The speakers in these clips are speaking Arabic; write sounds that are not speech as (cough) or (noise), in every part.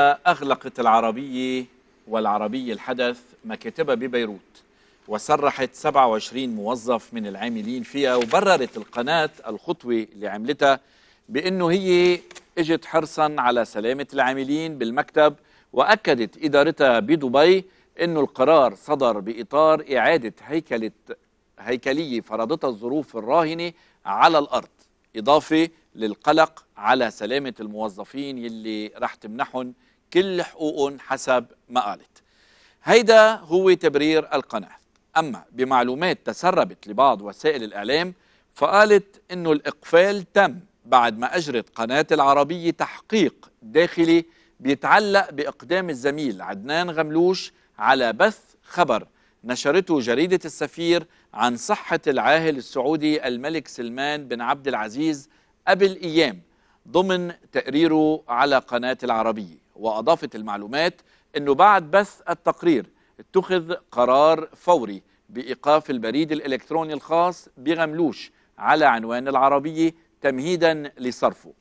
أغلقت العربية والعربية الحدث مكاتبها ببيروت وسرحت 27 موظف من العاملين فيها وبررت القناة الخطوة اللي عملتها بأنه هي اجت حرصا على سلامة العاملين بالمكتب وأكدت إدارتها بدبي أنه القرار صدر بإطار إعادة هيكلة هيكلية فرضتها الظروف الراهنة على الأرض إضافة للقلق على سلامة الموظفين يلي رح تمنحهم كل حقوقهم حسب ما قالت هيدا هو تبرير القناة أما بمعلومات تسربت لبعض وسائل الإعلام فقالت أنه الإقفال تم بعد ما أجرت قناة العربية تحقيق داخلي بيتعلق بإقدام الزميل عدنان غملوش على بث خبر نشرته جريدة السفير عن صحة العاهل السعودي الملك سلمان بن عبد العزيز قبل أيام ضمن تقريره على قناة العربية وأضافت المعلومات أنه بعد بث التقرير اتخذ قرار فوري بإيقاف البريد الإلكتروني الخاص بغملوش على عنوان العربية تمهيدا لصرفه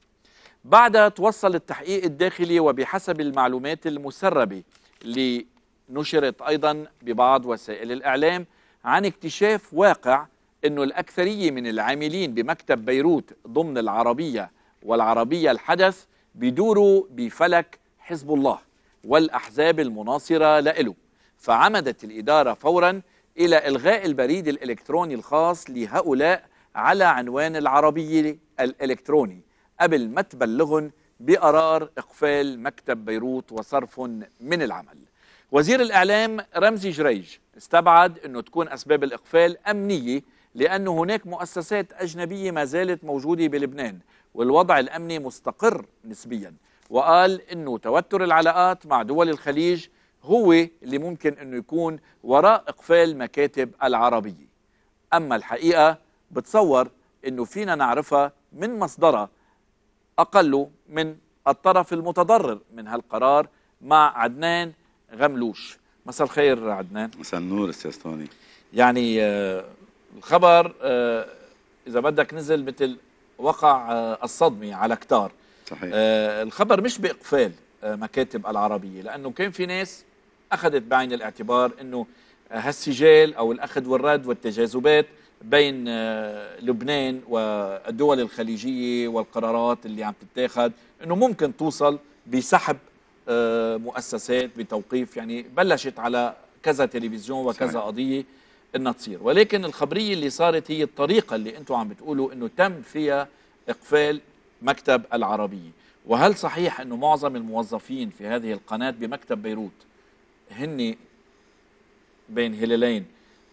بعد توصل التحقيق الداخلي وبحسب المعلومات المسربة اللي نشرت أيضا ببعض وسائل الإعلام عن اكتشاف واقع أنه الأكثرية من العاملين بمكتب بيروت ضمن العربية والعربية الحدث بدوروا بفلك حزب الله والأحزاب المناصرة لإله فعمدت الإدارة فورا إلى إلغاء البريد الإلكتروني الخاص لهؤلاء على عنوان العربيه الإلكتروني قبل ما تبلغهم بقرار إقفال مكتب بيروت وصرف من العمل وزير الإعلام رمزي جريج استبعد أنه تكون أسباب الإقفال أمنية لانه هناك مؤسسات أجنبية ما زالت موجودة بلبنان والوضع الأمني مستقر نسبيا وقال أنه توتر العلاقات مع دول الخليج هو اللي ممكن أنه يكون وراء إقفال مكاتب العربية أما الحقيقة بتصور أنه فينا نعرفها من مصدرها أقل من الطرف المتضرر من هالقرار مع عدنان غملوش مساء الخير عدنان مساء النور استاذ طوني يعني آه الخبر آه اذا بدك نزل مثل وقع آه الصدمه على كتار صحيح آه، الخبر مش باقفال آه، مكاتب العربيه لانه كان في ناس اخذت بعين الاعتبار انه هالسجال او الاخذ والرد والتجاذبات بين آه، لبنان والدول الخليجيه والقرارات اللي عم تتاخذ انه ممكن توصل بسحب آه، مؤسسات بتوقيف يعني بلشت على كذا تلفزيون وكذا صحيح. قضيه انها تصير ولكن الخبريه اللي صارت هي الطريقه اللي انتم عم بتقولوا انه تم فيها اقفال مكتب العربيه وهل صحيح انه معظم الموظفين في هذه القناه بمكتب بيروت هن بين هلالين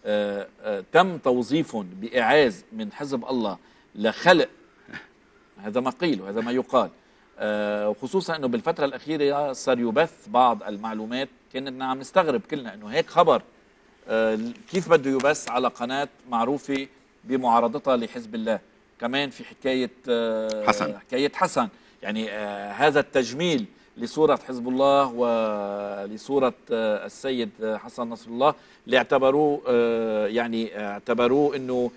آآ آه، آآ آه، تم توظيفهم باعاز من حزب الله لخلق هذا ما قيل وهذا ما يقال آه، وخصوصا انه بالفتره الاخيره صار يبث بعض المعلومات كنا عم نستغرب كلنا انه هيك خبر آه، كيف بده يبث على قناه معروفه بمعارضتها لحزب الله كمان في حكايه آه، حسن حكايه حسن يعني هذا التجميل لصورة حزب الله ولصورة السيد حسن نصر الله اللي اعتبروه يعني اعتبروه انه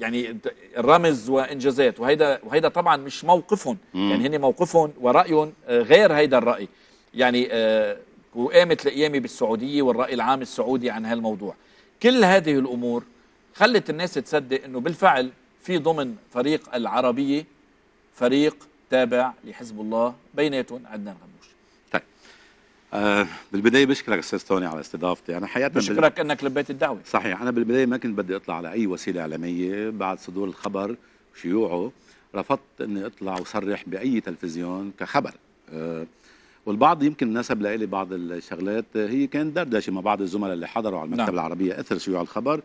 يعني رمز وانجازات وهيدا وهيدا طبعا مش موقفهم مم. يعني هن موقفهم ورايهم آه، غير هيدا الراي يعني آه، وقامت القيامه بالسعوديه والراي العام السعودي عن هالموضوع كل هذه الامور خلت الناس تصدق انه بالفعل في ضمن فريق العربيه فريق تابع لحزب الله بيناتهم عدنان غمار آه بالبدايه بشكرك استاذ توني على استضافتي انا حقيقه بشكرك بال... انك لبيت الدعوه صحيح انا بالبدايه ما كنت بدي اطلع على اي وسيله اعلاميه بعد صدور الخبر وشيوعه رفضت اني اطلع وصرح باي تلفزيون كخبر آه والبعض يمكن نسب لي بعض الشغلات آه، هي كانت دردشه مع بعض الزملاء اللي حضروا على المكتب نعم. العربيه اثر شيوع الخبر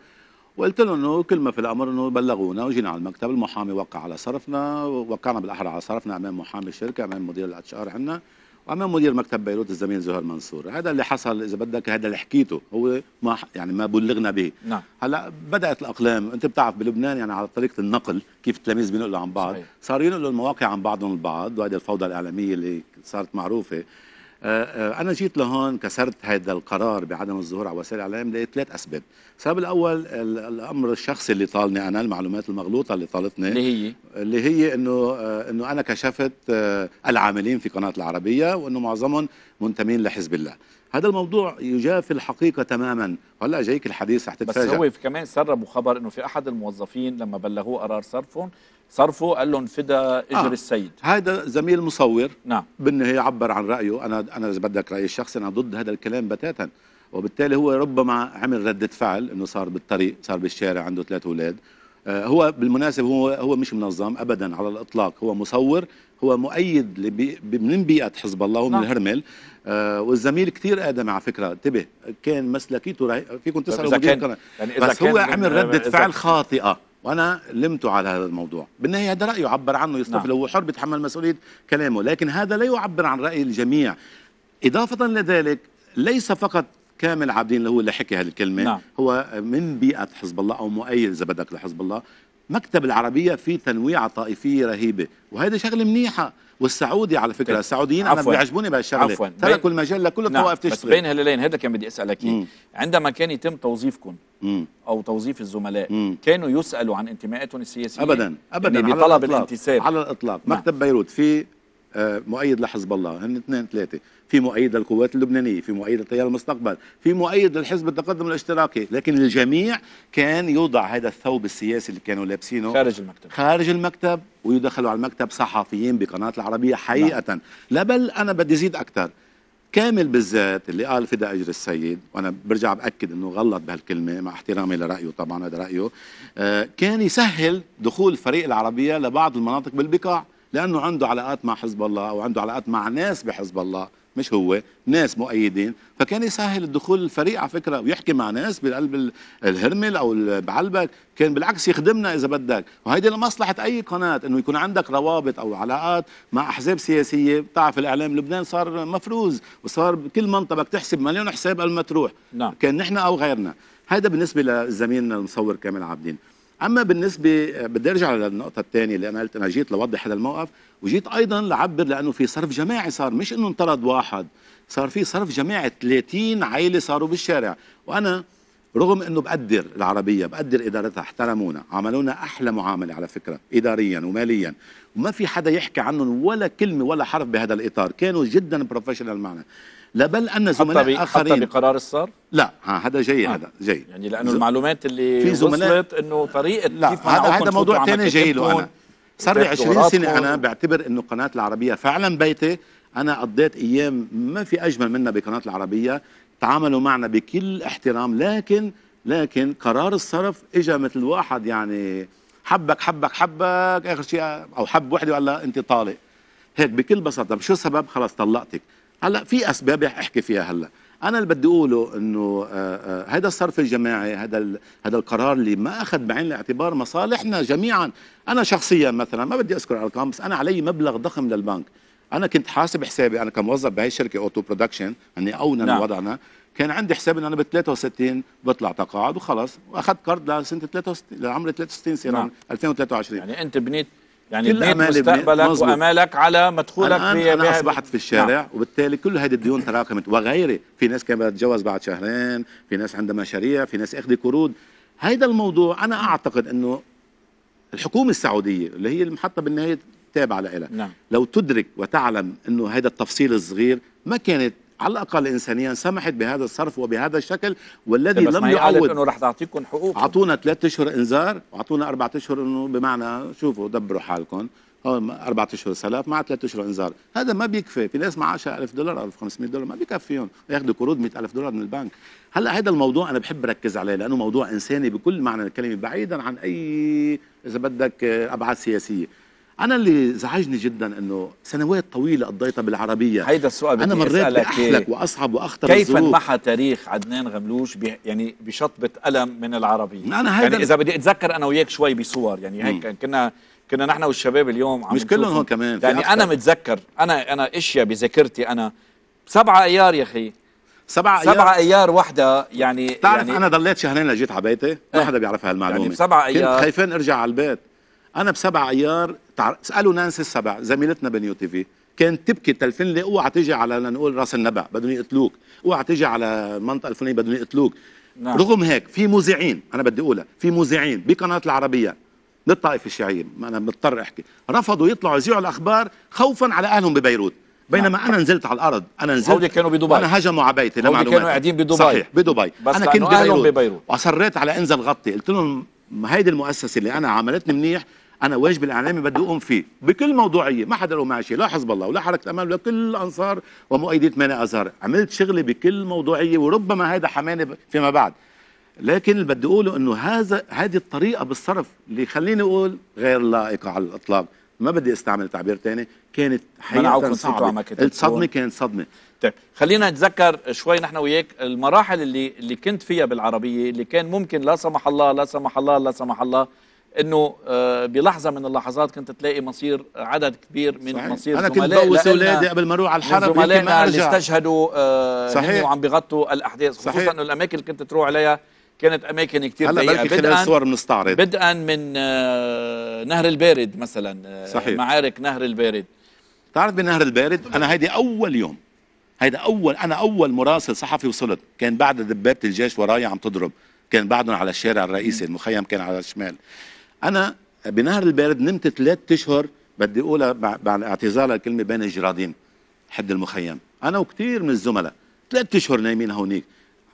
وقلت لهم انه كل ما في الامر انه بلغونا وجينا على المكتب المحامي وقع على صرفنا وقعنا بالاحرى على صرفنا امام محامي الشركه امام مدير الاتش ار عندنا وامام مدير مكتب بيروت الزميل زهير منصور هذا اللي حصل اذا بدك هذا اللي حكيته هو ما يعني ما بلغنا به نعم. هلا بدات الاقلام انت بتعرف بلبنان يعني على طريقه النقل كيف التلاميذ بينقلوا عن بعض صحيح. صار ينقلوا المواقع عن بعضهم البعض وهذه الفوضى الاعلاميه اللي صارت معروفه آه، آه، انا جيت لهون كسرت هذا القرار بعدم الظهور على وسائل الاعلام لثلاث اسباب السبب الاول الامر الشخصي اللي طالني انا المعلومات المغلوطه اللي طالتني اللي هي اللي هي انه آه، انه انا كشفت العاملين في قناه العربيه وانه معظمهم منتمين لحزب الله هذا الموضوع يجافي الحقيقه تماما هلا جايك الحديث رح تتفاجئ بس هو كمان سربوا خبر انه في احد الموظفين لما بلغوه قرار صرفهم صرفه قال لهم فدا اجر آه. السيد هذا زميل مصور نعم بالنهاية عبر عن رايه انا انا اذا بدك رايي الشخصي انا ضد هذا الكلام بتاتا وبالتالي هو ربما عمل رده فعل انه صار بالطريق صار بالشارع عنده ثلاث اولاد آه، هو بالمناسبة هو هو مش منظم ابدا على الاطلاق هو مصور هو مؤيد من بيئه حزب الله ومن نعم. الهرمل آه والزميل كثير ادم على فكره انتبه كان مسلكيته فيكم تسالوا مدير كان... يعني بس بس كان هو عمل رده فعل خاطئه وانا لمته على هذا الموضوع بالنهايه هذا رايه عبر عنه يستفل لو نعم. هو حر بيتحمل مسؤوليه كلامه لكن هذا لا يعبر عن راي الجميع اضافه لذلك ليس فقط كامل عابدين اللي هو اللي حكي هالكلمه نعم. هو من بيئه حزب الله او مؤيد اذا بدك لحزب الله مكتب العربيه في تنويعه طائفيه رهيبه وهذا شغله منيحه والسعودي على فكره طيب. السعوديين انا بيعجبوني بهالشغله تركوا المجال لكل الطوائف نعم. تشتغل بس بين هلالين هذا كان بدي اسالك اياه عندما كان يتم توظيفكم او توظيف الزملاء مم. كانوا يسالوا عن انتماءاتهم السياسيه ابدا ابدا يعني بطلب على الانتساب على الاطلاق نعم. مكتب نعم. بيروت في آه، مؤيد لحزب الله هن اثنين ثلاثه في مؤيد للقوات اللبنانيه في مؤيد لتيار المستقبل في مؤيد للحزب التقدم الاشتراكي لكن الجميع كان يوضع هذا الثوب السياسي اللي كانوا لابسينه خارج المكتب خارج المكتب ويدخلوا على المكتب صحفيين بقناه العربيه حقيقه نعم. لا بل انا بدي زيد اكثر كامل بالذات اللي قال فدا اجر السيد وانا برجع باكد انه غلط بهالكلمه مع احترامي لرايه طبعا هذا رايه آه كان يسهل دخول فريق العربيه لبعض المناطق بالبقاع لانه عنده علاقات مع حزب الله او عنده علاقات مع ناس بحزب الله مش هو ناس مؤيدين فكان يسهل الدخول الفريق على فكره ويحكي مع ناس بقلب الهرمل او بعلبك كان بالعكس يخدمنا اذا بدك وهيدي لمصلحه اي قناه انه يكون عندك روابط او علاقات مع احزاب سياسيه بتعرف الاعلام لبنان صار مفروز وصار بكل منطقه تحسب مليون حساب قبل ما تروح نعم. كان نحن او غيرنا هذا بالنسبه لزميلنا المصور كامل عابدين اما بالنسبه بدي ارجع للنقطه الثانيه اللي انا قلت انا جيت لوضح هذا الموقف وجيت ايضا لعبر لانه في صرف جماعي صار مش انه انطرد واحد صار في صرف جماعي 30 عائله صاروا بالشارع وانا رغم انه بقدر العربيه بقدر ادارتها احترمونا عملونا احلى معامله على فكره اداريا وماليا وما في حدا يحكي عنهم ولا كلمه ولا حرف بهذا الاطار كانوا جدا بروفيشنال معنا لا بل ان زملاء حتى اخرين حتى بقرار الصرف؟ لا ها هذا جاي آه. هذا جاي يعني لانه ز... المعلومات اللي في زملاء وصلت انه طريقه لا كيف هذا هذا موضوع ثاني جاي له انا صار لي 20 سنه انا بعتبر انه قناه العربيه فعلا بيتي انا قضيت ايام ما في اجمل منها بقناه العربيه تعاملوا معنا بكل احترام لكن لكن قرار الصرف اجى مثل واحد يعني حبك حبك حبك اخر شيء او حب وحده وقال انت طالق هيك بكل بساطه شو سبب خلص طلقتك هلا في اسباب رح احكي فيها هلا انا اللي بدي اقوله انه هذا آه، آه، الصرف الجماعي هذا هذا القرار اللي ما اخذ بعين الاعتبار مصالحنا جميعا انا شخصيا مثلا ما بدي اذكر ارقام بس انا علي مبلغ ضخم للبنك انا كنت حاسب حسابي انا كموظف بهي الشركه اوتو برودكشن اني يعني اونا نعم. وضعنا كان عندي حساب انه انا ب 63 بطلع تقاعد وخلص واخذت كارد لسنه 63 لعمر 63 سنه نعم. 2023 يعني انت بنيت يعني كل مستقبلك مزبوط. وامالك على مدخولك في انا اصبحت في نعم. الشارع نعم. وبالتالي كل هذه الديون تراكمت وغيري في ناس كانت بتتجوز بعد شهرين في ناس عندها مشاريع في ناس اخذت قروض هذا الموضوع انا اعتقد انه الحكومه السعوديه اللي هي المحطه بالنهايه تابعه لها نعم. لو تدرك وتعلم انه هذا التفصيل الصغير ما كانت على الاقل انسانيا سمحت بهذا الصرف وبهذا الشكل والذي طيب لم يعود انه رح تعطيكم حقوق اعطونا ثلاث اشهر انذار واعطونا اربع اشهر انه بمعنى شوفوا دبروا حالكم اربع أشهر سلاف مع ثلاث أشهر إنذار هذا ما بيكفي في ناس معها 1000 دولار 1500 دولار ما بيكفيهم ياخذوا قروض 100000 دولار من البنك هلا هذا الموضوع أنا بحب ركز عليه لأنه موضوع إنساني بكل معنى الكلمة بعيدا عن أي إذا بدك أبعاد سياسية انا اللي زعجني جدا انه سنوات طويله قضيتها بالعربيه هيدا السؤال انا مريت باحلك إيه. واصعب واخطر كيف انمحى تاريخ عدنان غملوش بي يعني بشطبه قلم من العربيه أنا هيدا يعني اذا بدي اتذكر انا وياك شوي بصور يعني هيك كنا كنا نحن والشباب اليوم عم مش كلهم هون كمان يعني انا متذكر انا انا اشياء بذاكرتي انا سبعة ايار يا اخي سبعة ايار سبعة ايار وحده يعني بتعرف يعني انا ضليت شهرين لجيت على بيتي ما إيه. حدا بيعرف هالمعلومه يعني سبعة ايار كنت خايفين ارجع على البيت انا بسبعة ايار اسالوا نانسي السبع زميلتنا بنيو تي في كانت تبكي تلفين لي اوعى تيجي على لنقول راس النبع بدهم يقتلوك اوعى تيجي على المنطقه الفلانيه بدهم يقتلوك نعم. رغم هيك في مذيعين انا بدي اقولها في مذيعين بقناه العربيه من الطائفه الشيعيه انا مضطر احكي رفضوا يطلعوا يذيعوا الاخبار خوفا على اهلهم ببيروت بينما نعم. انا نزلت على الارض انا نزلت كانوا بدبي انا هجموا على بيتي لما كانوا قاعدين بدبي صحيح بدبي بس انا كنت ببيروت, ببيروت. واصريت على انزل غطي قلت لهم هيدي المؤسسه اللي انا عملتني منيح انا واجبي الاعلامي بدي اقوم فيه بكل موضوعيه ما حدا له معي شيء لا حزب الله ولا حركه امل ولا كل انصار ومؤيدين 8 ازهر عملت شغلي بكل موضوعيه وربما هذا حماني فيما بعد لكن اللي بدي اقوله انه هذا هذه الطريقه بالصرف اللي خليني اقول غير لائقه على الاطلاق ما بدي استعمل تعبير ثاني كانت حقيقه صعبه الصدمه كانت صدمه طيب خلينا نتذكر شوي نحن وياك المراحل اللي اللي كنت فيها بالعربيه اللي كان ممكن لا سمح الله لا سمح الله لا سمح الله انه آه، بلحظه من اللحظات كنت تلاقي مصير آه، عدد كبير من صحيح. مصير انا كنت بوس اولادي قبل ما اروح على الحرب زملائنا اللي استشهدوا آه، صحيح وعم بيغطوا الاحداث خصوصا انه الاماكن اللي كنت تروح عليها كانت اماكن كثير هلا بركي خلال الصور بنستعرض بدءا من نهر البارد مثلا صحيح. معارك نهر البارد تعرف بنهر البارد انا هيدي اول يوم هيدا اول انا اول مراسل صحفي وصلت كان بعد دبابه الجيش وراي عم تضرب كان بعدهم على الشارع الرئيسي المخيم كان على الشمال انا بنهر البارد نمت ثلاث اشهر بدي اقولها بعد اعتذار الكلمه بين الجرادين حد المخيم انا وكثير من الزملاء ثلاث اشهر نايمين هونيك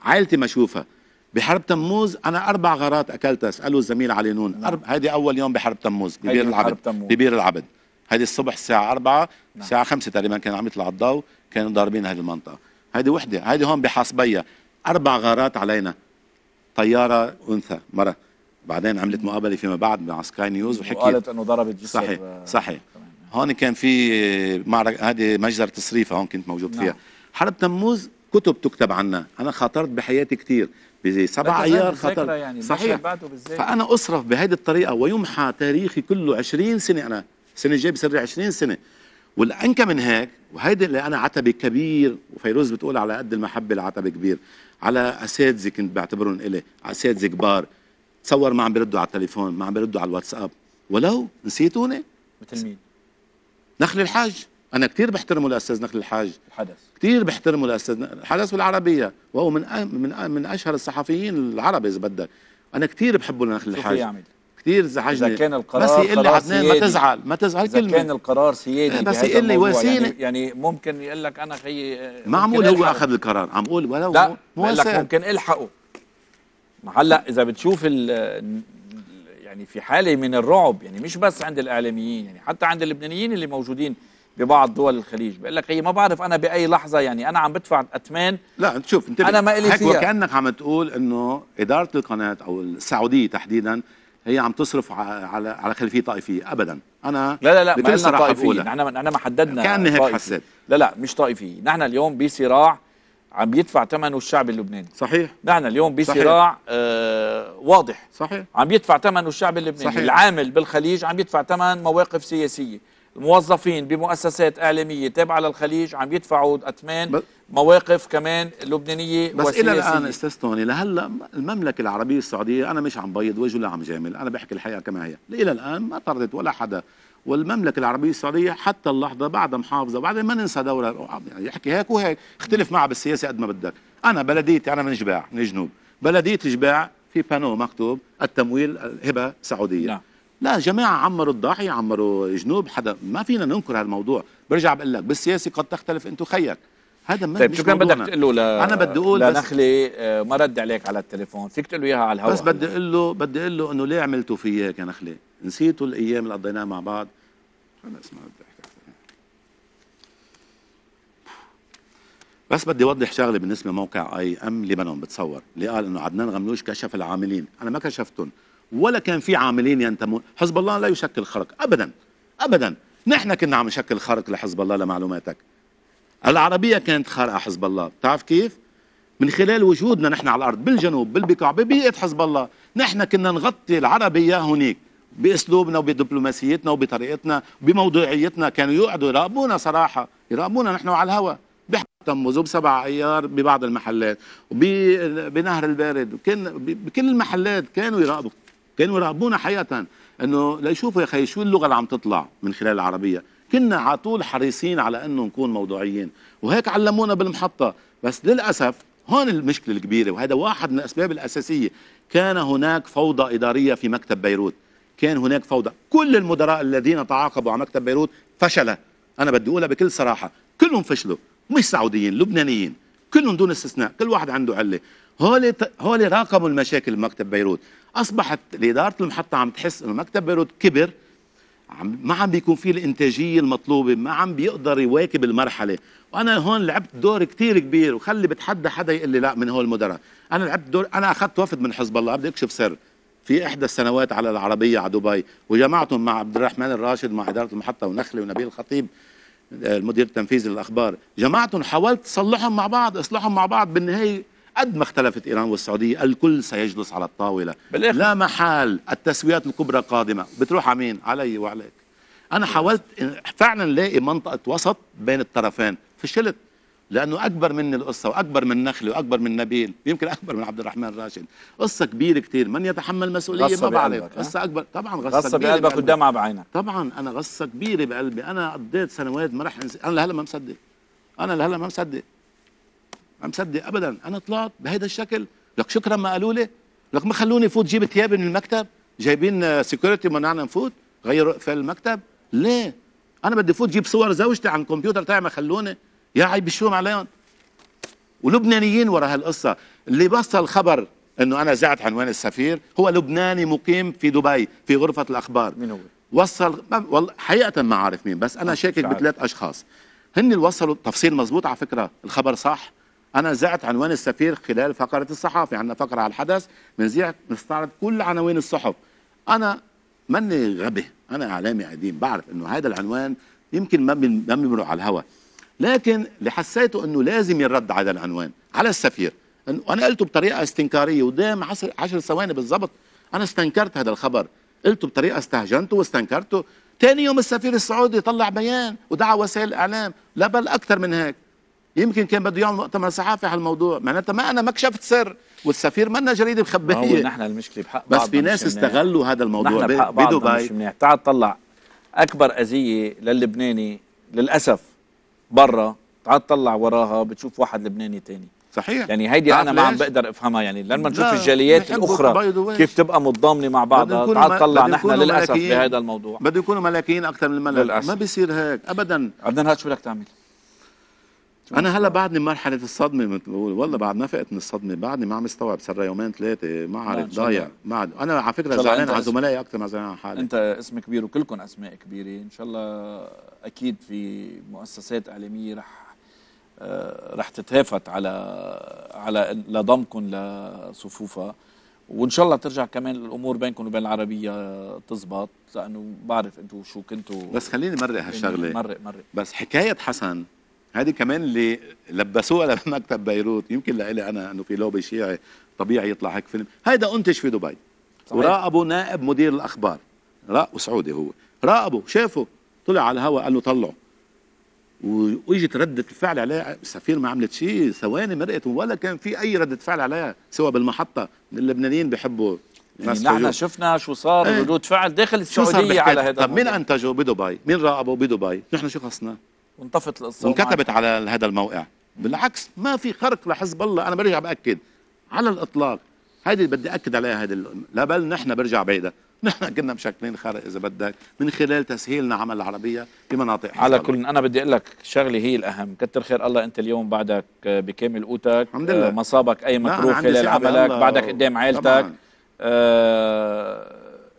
عائلتي ما اشوفها بحرب تموز انا اربع غارات اكلتها اساله الزميل علي نون نعم. أرب... هذه اول يوم بحرب تموز ببير العبد ببير العبد هذه الصبح الساعه 4 نعم. الساعه 5 تقريبا كان عم يطلع الضوء كانوا ضاربين هذه المنطقه هذه وحده هذه هون بحاصبيه اربع غارات علينا طياره انثى مره بعدين عملت مقابله فيما بعد مع سكاي نيوز وحكيت وقالت انه ضربت جسر صحيح آه، صحيح هون كان في معركه هذه مجزره تصريفه هون كنت موجود نعم. فيها نعم. حرب تموز كتب تكتب عنا انا خاطرت بحياتي كثير بسبع ايار خاطرت يعني صحيح فانا اصرف بهذه الطريقه ويمحى تاريخي كله 20 سنه انا السنه الجايه بصير 20 سنه والانكى من هيك وهيدي اللي انا عتبي كبير وفيروز بتقول على قد المحبه العتبه كبير على اساتذه كنت بعتبرهم الي اساتذه كبار تصور ما عم بيردوا على التليفون ما عم بيردوا على الواتساب ولو نسيتوني مثل مين نخل الحاج انا كثير بحترمه الاستاذ نخل الحاج الحدث كثير بحترمه الاستاذ الحدث والعربيه وهو من من من اشهر الصحفيين العرب اذا بدك انا كثير بحبه لنخل الحاج يعمل كثير زعجني اذا كان القرار بس يقول لي عدنان ما تزعل ما تزعل كلمه اذا كان القرار سيادي بس يقول لي واسيني يعني, يعني ممكن يقول لك انا خيي معمول هو اخذ القرار عم بقول ولو لا مو لك ممكن الحقه هلا اذا بتشوف يعني في حاله من الرعب يعني مش بس عند الاعلاميين يعني حتى عند اللبنانيين اللي موجودين ببعض دول الخليج بقول لك هي إيه، ما بعرف انا باي لحظه يعني انا عم بدفع اثمان لا انت شوف انت انا ما الي فيها وكانك عم تقول انه اداره القناه او السعوديه تحديدا هي عم تصرف على على خلفيه طائفيه ابدا انا لا لا لا ما قلنا طائفيه نحن ما حددنا كاني هيك حسيت لا لا مش طائفيه نحن اليوم بصراع عم يدفع ثمنه الشعب اللبناني صحيح نحن اليوم بصراع آه واضح صحيح عم يدفع ثمنه الشعب اللبناني صحيح. العامل بالخليج عم يدفع ثمن مواقف سياسيه الموظفين بمؤسسات اعلاميه تابعه للخليج عم يدفعوا اثمان مواقف كمان لبنانيه بس الى الان استاذ توني لهلا المملكه العربيه السعوديه انا مش عم بيض وجه ولا عم جامل انا بحكي الحقيقه كما هي الى الان ما طردت ولا حدا والمملكة العربية السعودية حتى اللحظة بعد محافظة بعد ما ننسى دورة يعني يحكي هيك وهيك اختلف معه بالسياسة قد ما بدك أنا بلديتي أنا من جباع من الجنوب بلدية جباع في بانو مكتوب التمويل هبة سعودية لا. نعم. لا جماعة عمروا الضاحية عمروا جنوب حدا ما فينا ننكر هالموضوع برجع بقول لك بالسياسة قد تختلف أنت خيك هذا ما طيب شو كان بدك تقول له انا بدي اقول بس آه، ما رد عليك على التليفون فيك تقول له اياها على الهواء بس بدي اقول له بدي اقول له انه ليه عملتوا في هيك يا نخلي نسيتوا الايام اللي قضيناها مع بعض خلص اسمع بدي احكي بس بدي اوضح شغله بالنسبه لموقع اي ام لبنان بتصور اللي قال انه عدنان غملوش كشف العاملين انا ما كشفتهم ولا كان في عاملين ينتمون حزب الله لا يشكل خرق ابدا ابدا نحن كنا عم نشكل خرق لحزب الله لمعلوماتك العربيه كانت خارقه حزب الله بتعرف كيف من خلال وجودنا نحن على الارض بالجنوب بالبقاع ببيئه حزب الله نحن كنا نغطي العربيه هناك باسلوبنا وبدبلوماسيتنا وبطريقتنا بموضوعيتنا كانوا يقعدوا يراقبونا صراحه يراقبونا نحن على الهواء تموز وبسبع ايار ببعض المحلات بنهر البارد كان بكل المحلات كانوا يراقبوا كانوا يراقبونا حقيقه انه ليشوفوا يا اخي شو اللغه اللي عم تطلع من خلال العربيه كنا على طول حريصين على انه نكون موضوعيين وهيك علمونا بالمحطه بس للاسف هون المشكله الكبيره وهذا واحد من الاسباب الاساسيه كان هناك فوضى اداريه في مكتب بيروت كان هناك فوضى كل المدراء الذين تعاقبوا على مكتب بيروت فشل أنا بدي أقولها بكل صراحة كلهم فشلوا مش سعوديين لبنانيين كلهم دون استثناء كل واحد عنده علة هول هول راقبوا المشاكل بمكتب بيروت أصبحت إدارة المحطة عم تحس إنه مكتب بيروت كبر عم ما عم بيكون في الانتاجيه المطلوبه ما عم بيقدر يواكب المرحله وانا هون لعبت دور كتير كبير وخلي بتحدى حدا يقول لي لا من هول المدراء انا لعبت دور انا اخذت وفد من حزب الله بدي اكشف سر في احدى السنوات على العربيه على دبي وجمعتهم مع عبد الرحمن الراشد مع اداره المحطه ونخله ونبيل الخطيب آه، المدير التنفيذي للاخبار جمعتهم حاولت تصلحهم مع بعض اصلحهم مع بعض بالنهايه قد ما اختلفت ايران والسعوديه الكل سيجلس على الطاوله بالإخل. لا محال التسويات الكبرى قادمه بتروح على مين علي وعليك انا حاولت فعلا لاقي منطقه وسط بين الطرفين فشلت لانه اكبر مني القصه واكبر من نخلي واكبر من نبيل يمكن اكبر من عبد الرحمن راشد قصه كبيره كثير من يتحمل مسؤوليه ما بعرف قصه اكبر طبعا غصه, غصة كبيره بقلبك والدمعه بعينك طبعا انا غصه كبيره بقلبي انا قضيت سنوات ما راح انا لهلا ما مصدق انا لهلا ما مصدق ما مصدق ابدا انا طلعت بهيدا الشكل لك شكرا ما قالوا لي لك ما خلوني فوت جيب ثيابي من المكتب جايبين سكيورتي منعنا نفوت غيروا اقفال المكتب ليه انا بدي فوت جيب صور زوجتي عن الكمبيوتر تاعي ما خلوني يا عيب الشوم عليهم ولبنانيين ورا هالقصة اللي بصل الخبر انه انا زعت عنوان السفير هو لبناني مقيم في دبي في غرفة الاخبار مين هو؟ وصل والله حقيقة ما عارف مين بس انا آه، شاكك بثلاث اشخاص هن اللي وصلوا تفصيل مزبوط على فكرة الخبر صح انا زعت عنوان السفير خلال فقرة الصحافة عندنا فقرة على الحدث بنزيع نستعرض كل عناوين الصحف انا ماني غبي انا اعلامي قديم بعرف انه هذا العنوان يمكن ما ما بيمرق على الهواء لكن اللي حسيته انه لازم يرد على العنوان على السفير وانا قلته بطريقه استنكاريه ودام 10 ثواني بالضبط انا استنكرت هذا الخبر قلته بطريقه استهجنته واستنكرته ثاني يوم السفير السعودي طلع بيان ودعا وسائل الاعلام لا بل اكثر من هيك يمكن كان بده يعمل مؤتمر صحافي على الموضوع معناتها ما انا ما كشفت سر والسفير لنا جريده مخبيه هو نحن المشكله بحق بعض بس في ناس استغلوا هذا الموضوع بدبي مش منيح تعال طلع اكبر اذيه للبناني للاسف برا تعال تطلع وراها بتشوف واحد لبناني تاني صحيح يعني هيدي انا ما عم بقدر افهمها يعني لما نشوف الجاليات الاخرى كيف تبقى متضامنه مع بعضها تعال طلع نحن للاسف بهذا الموضوع بده يكونوا ملاكيين اكثر من الملك ما بيصير هيك ابدا عدنان هات شو بدك تعمل؟ انا هلا بعدني مرحله الصدمه مثل والله بعد ما فقت من الصدمه بعدني ما عم استوعب صار يومين ثلاثه ما عارف ضايع ما عاد انا على فكره زعلان على زملائي اكثر ما زعلان على حالي انت اسم كبير وكلكم اسماء كبيره ان شاء الله اكيد في مؤسسات اعلاميه رح آه، رح تتهافت على على لضمكم لصفوفها وان شاء الله ترجع كمان الامور بينكم وبين العربيه تزبط لانه بعرف انتم شو كنتوا بس خليني مرق هالشغله مرق مرق بس حكايه حسن هذه كمان اللي لبسوها (laughs) لمكتب بيروت يمكن لإلي أنا أنه في لوبي شيعي طبيعي يطلع هيك فيلم هيدا أنتج في دبي صحيح. وراقبه نائب مدير الأخبار راقبه وسعودي هو راقبه شافه طلع على الهواء قال له طلعه واجت ردة الفعل عليها السفير ما عملت شيء ثواني مرقت ولا كان في أي ردة فعل عليها سوى بالمحطة اللبنانيين بحبوا يعني نحن شفنا شو صار ايه. ردود فعل داخل السعودية على هذا طب مين أنتجه بدبي مين راقبه بدبي نحن شو خصنا وانطفت القصه وانكتبت على هذا الموقع بالعكس ما في خرق لحزب الله انا برجع باكد على الاطلاق هذه بدي اكد عليها هذه لا بل نحن برجع بعيدها (laughs) نحن كنا مشكلين خرق اذا بدك من خلال تسهيلنا عمل العربيه بمناطق مناطق على كل انا بدي اقول لك شغله هي الاهم كتر خير الله انت اليوم بعدك آه، بكامل قوتك الحمد لله. آه، مصابك اي نعم، مكروه خلال عملك بعدك قدام عائلتك آه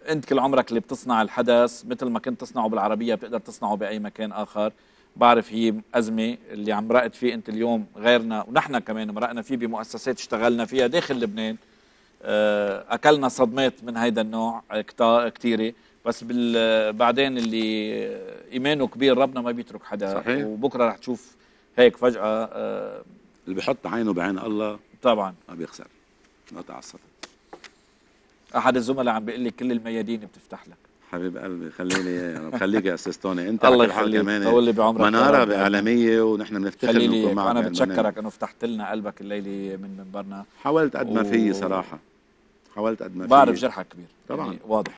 انت كل عمرك اللي بتصنع الحدث مثل ما كنت تصنعه بالعربيه بتقدر تصنعه باي مكان اخر بعرف هي أزمة اللي عم رأت فيه أنت اليوم غيرنا ونحن كمان مرقنا فيه بمؤسسات اشتغلنا فيها داخل لبنان آه، أكلنا صدمات من هيدا النوع آه، كتيرة بس بال... بعدين اللي آه، إيمانه كبير ربنا ما بيترك حدا صحيح. وبكرة رح تشوف هيك فجأة اللي بيحط عينه بعين الله طبعا ما بيخسر ما تعصب أحد الزملاء عم بيقول لي كل الميادين بتفتح لك حبيب قلبي خلي لي يا يعني خليك انت الله يخليك طول بعمرك مناره اعلاميه ونحن بنفتخر انه نكون معك انا يعني بتشكرك انه فتحت لنا قلبك الليله من منبرنا حاولت قد ما و... في صراحه حاولت قد ما في بعرف جرحك كبير طبعا يعني واضح